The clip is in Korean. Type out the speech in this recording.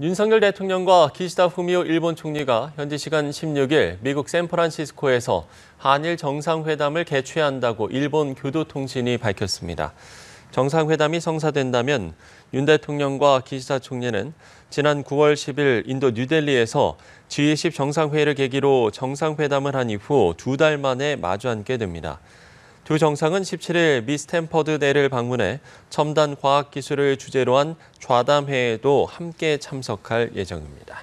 윤석열 대통령과 기시다 후미오 일본 총리가 현지 시간 16일 미국 샌프란시스코에서 한일 정상회담을 개최한다고 일본 교도통신이 밝혔습니다. 정상회담이 성사된다면 윤 대통령과 기시다 총리는 지난 9월 10일 인도 뉴델리에서 G20 정상회의를 계기로 정상회담을 한 이후 두 달 만에 마주앉게 됩니다. 두 정상은 17일 미 스탠퍼드 대를 방문해 첨단 과학 기술을 주제로 한 좌담회에도 함께 참석할 예정입니다.